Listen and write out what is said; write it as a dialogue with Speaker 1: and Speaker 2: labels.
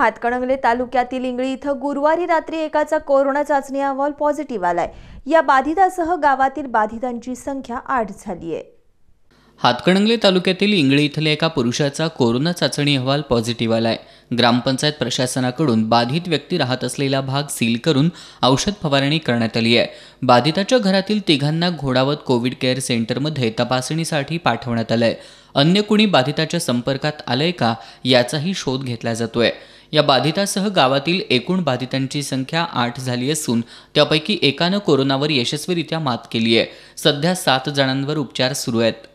Speaker 1: हातकणंगले तालुक्यातील इंगळी इथं गुरुवारी रात्री एकाचा कोरोना चाचणी अहवाल पॉझिटिव्ह आलाय या बाधितासह गावातील बाधितांची संख्या आठ झाली आहे
Speaker 2: हातकणंगले तालुक्यातील इंगळी इथल्या एका पुरुषाचा कोरोना चाचणी अहवाल पॉझिटिव्ह आलाय ग्रामपंचायत प्रशासनाकडून बाधित व्यक्ती राहत असलेला भाग सील करून औषध फवारणी करण्यात आली आहे बाधिताच्या घरातील तिघांना घोडावत कोविड केअर सेंटरमध्ये तपासणीसाठी पाठवण्यात आलंय आहे अन्य कुणी बाधिताच्या संपर्कात आलंय का याचाही शोध घेतला जातोय या बाधितासह गावातील एकूण बाधितांची संख्या आठ झाली असून त्यापैकी एकानं कोरोनावर यशस्वीरित्या मात केली आहे सध्या सात जणांवर उपचार सुरू आहेत